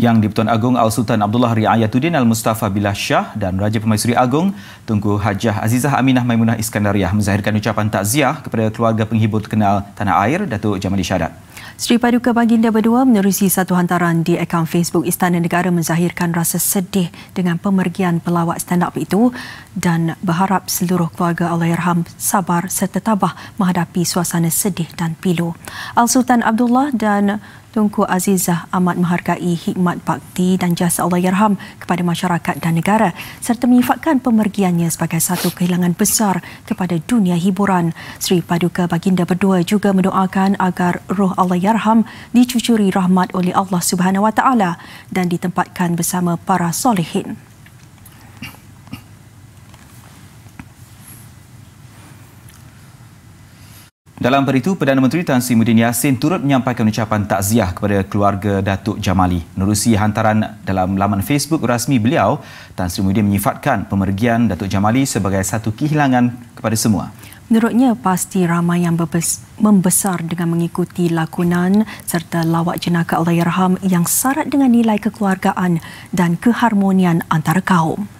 yang di-Pertuan Agong Al-Sultan Abdullah Riayatuddin Al-Mustafa Billah Shah dan Raja Permaisuri Agong Tunku Hajah Azizah Aminah Maimunah Iskandariah menzahirkan ucapan takziah kepada keluarga penghibur terkenal Tanah Air, Datuk Jamali Syadat. Sri Paduka Baginda Berdua menerusi satu hantaran di akaun Facebook Istana Negara menzahirkan rasa sedih dengan pemergian pelawat stand-up itu dan berharap seluruh keluarga Allahyarham sabar serta tabah menghadapi suasana sedih dan pilu. Al-Sultan Abdullah dan Tunku Azizah amat menghargai hikmat bakti dan jasa Allahyarham kepada masyarakat dan negara serta menyifatkan pemergiannya sebagai satu kehilangan besar kepada dunia hiburan. Sri Paduka Baginda Berdua juga mendoakan agar roh Allah Allah Yarham dicucuri rahmat oleh Allah Subhanahu Wa Taala dan ditempatkan bersama para solehin. Dalam peritu, Perdana Menteri Tan Sri Muhyiddin Yassin turut menyampaikan ucapan takziah kepada keluarga Datuk Jamali. Menerusi hantaran dalam laman Facebook rasmi beliau, Tan Sri Muhyiddin menyifatkan pemergian Datuk Jamali sebagai satu kehilangan kepada semua. Menurutnya pasti ramai yang membesar dengan mengikuti lakonan serta lawak jenaka Allahyarham yang syarat dengan nilai kekeluargaan dan keharmonian antara kaum.